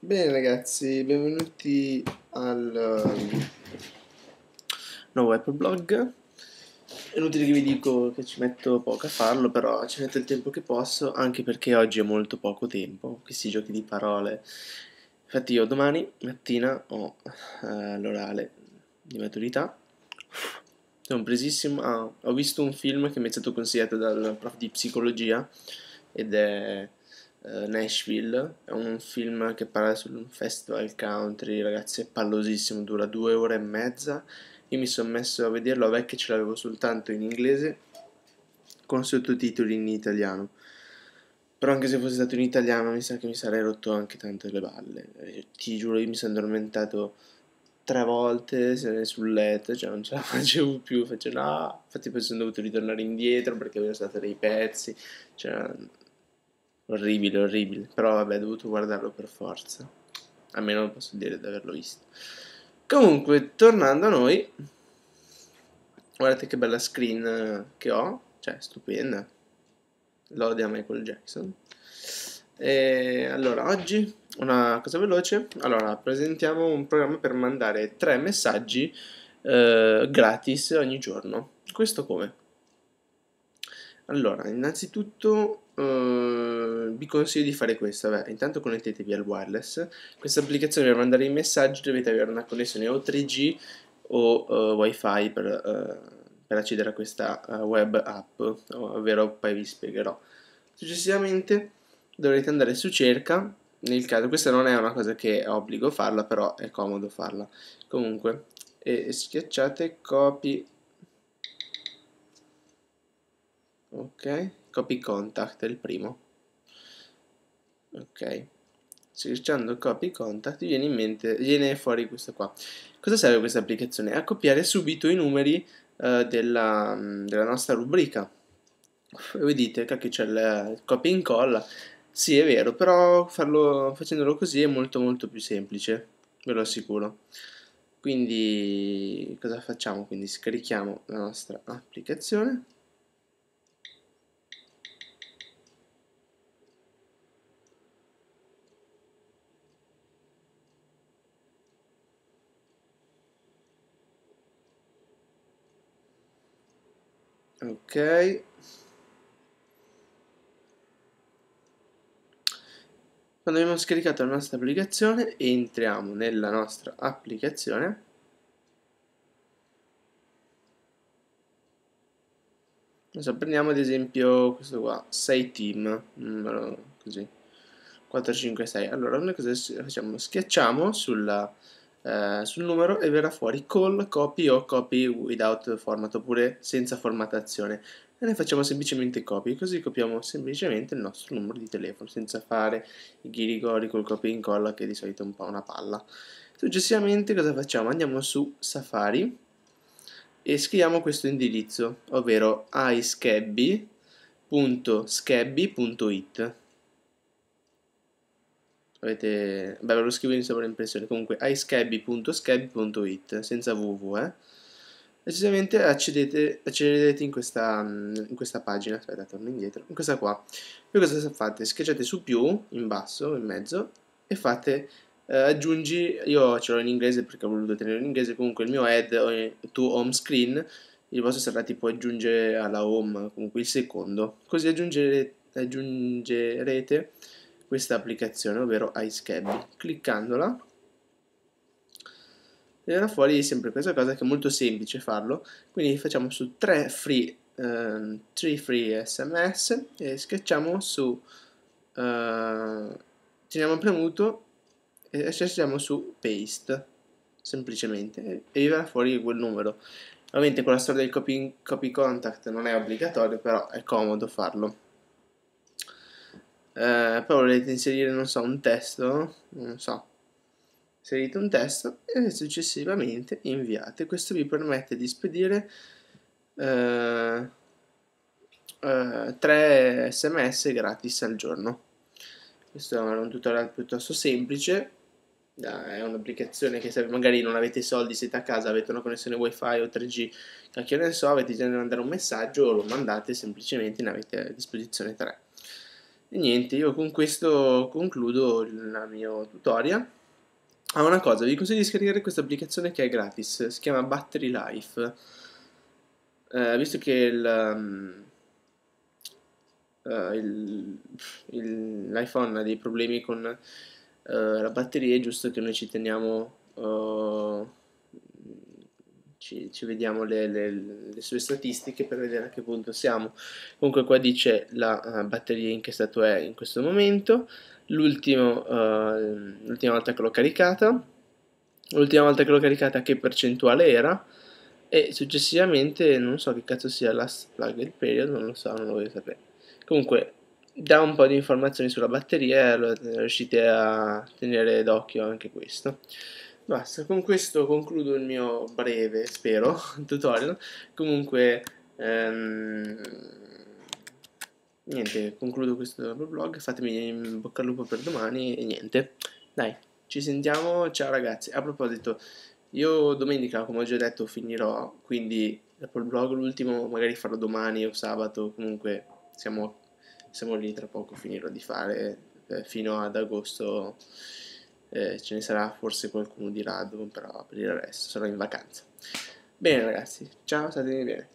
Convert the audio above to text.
Bene ragazzi, benvenuti al um, nuovo Apple Blog. È inutile che vi dico che ci metto poco a farlo, però ci metto il tempo che posso, anche perché oggi è molto poco tempo, questi giochi di parole. Infatti io domani mattina ho eh, l'orale di maturità. Sono presissimo. Ah, ho visto un film che mi è stato consigliato dal prof di psicologia ed è eh, Nashville, è un film che parla sul festival country, ragazzi, è pallosissimo, dura due ore e mezza. Io mi sono messo a vederlo, vabbè che ce l'avevo soltanto in inglese con sottotitoli in italiano. Però anche se fosse stato in italiano mi sa che mi sarei rotto anche tanto le balle. Io eh, ti giuro, io mi sono addormentato tre volte sul letto, cioè non ce la facevo più, facevo no, infatti poi sono dovuto ritornare indietro perché avevo stato dei pezzi, cioè orribile, orribile, però vabbè, ho dovuto guardarlo per forza, almeno non posso dire di averlo visto. Comunque, tornando a noi, guardate che bella screen eh, che ho, cioè stupenda, L'odia Michael Jackson. E allora, oggi una cosa veloce, allora presentiamo un programma per mandare tre messaggi eh, gratis ogni giorno. Questo come? Allora, innanzitutto eh, vi consiglio di fare questo. Vabbè, intanto connettetevi al wireless. Questa applicazione per mandare i messaggi dovete avere una connessione o 3G o eh, WiFi per, eh, per, accedere a questa eh, web app, ovvero poi vi spiegherò. Successivamente dovrete andare su cerca, nel caso questa non è una cosa che è obbligo farla, però è comodo farla. Comunque, e schiacciate copy ok copy contact è il primo ok selezionando copy contact viene, in mente, viene fuori questo qua cosa serve questa applicazione? a copiare subito i numeri eh, della, mm, della, nostra rubrica vedete voi che c'è il copy e incolla sì è vero però farlo, facendolo così è molto molto più semplice ve lo assicuro quindi cosa facciamo? quindi scarichiamo la nostra applicazione ok quando abbiamo scaricato la nostra applicazione entriamo nella nostra applicazione Adesso prendiamo ad esempio questo qua, 6 team, numero così, 4, 5, 6. Allora, noi cosa facciamo? Schiacciamo sulla eh, sul numero e verrà fuori call, copy o copy without format oppure senza formattazione. E noi facciamo semplicemente copy, così copiamo semplicemente il nostro numero di telefono senza fare i ghirigori col copy e incolla che di solito è un po' una palla. Successivamente cosa facciamo? Andiamo su Safari e scriviamo questo indirizzo, ovvero iscabby.scabby.it Avete... Beh, ve lo scrivo in sovraimpressione. l'impressione. Comunque, iScabby.scabby.it senza www, eh. Essenzialmente accedete, accedete in, questa, in questa pagina, aspetta, torno indietro, in questa qua. Poi cosa fate? Schiacciate su più, in basso, in mezzo, e fate eh, aggiungi, io ce l'ho in inglese perché ho voluto tenere in inglese, comunque il mio head to home screen, il vostro sarà tipo aggiungere alla home, comunque il secondo. Così aggiungerete questa applicazione, ovvero iScabby. Cliccandola verrà fuori sempre questa cosa che è molto semplice farlo, quindi facciamo su 3 free, um, free sms e schiacciamo su, uh, eh, teniamo premuto e schiacciamo su paste, semplicemente, e vi verrà fuori quel numero. Ovviamente con la storia del copy, copy contact non è obbligatorio, però è comodo farlo eh, poi volete inserire, non so, un testo, non so, inserite un testo e successivamente inviate. Questo vi permette di spedire eh, eh, 3 sms gratis al giorno. Questo è un tutorial piuttosto semplice, è un'applicazione che se magari non avete i soldi, siete a casa, avete una connessione wifi o 3G, cacchio ne so, avete bisogno di mandare un messaggio o lo mandate semplicemente, ne avete a disposizione 3. E niente, io con questo concludo il mio tutorial. Ah, una cosa, vi consiglio di scaricare questa applicazione che è gratis, si chiama Battery Life. Eh, visto che il, um, uh, il, il, l'iPhone ha dei problemi con uh, la batteria, è giusto che noi ci teniamo... Uh, ci, ci vediamo le, le, le, sue statistiche per vedere a che punto siamo. Comunque qua dice la uh, batteria in che stato è in questo momento, eh, l'ultima uh, volta che l'ho caricata, l'ultima volta che l'ho caricata che percentuale era e successivamente non so che cazzo sia last plugged period, non lo so, non lo voglio sapere. Comunque dà un po' di informazioni sulla batteria e eh, riuscite a tenere d'occhio anche questo. Basta, con questo concludo il mio breve, spero, tutorial. Comunque, ehm, niente, concludo questo vlog, fatemi in bocca al lupo per domani e niente. Dai, ci sentiamo, ciao ragazzi. A proposito, io domenica, come ho già detto, finirò, quindi dopo il vlog l'ultimo magari farò domani o sabato, comunque siamo, siamo lì, tra poco finirò di fare eh, fino ad agosto eh, ce ne sarà forse qualcuno di random, però per il resto sarò in vacanza. Bene ragazzi, ciao, statemi bene.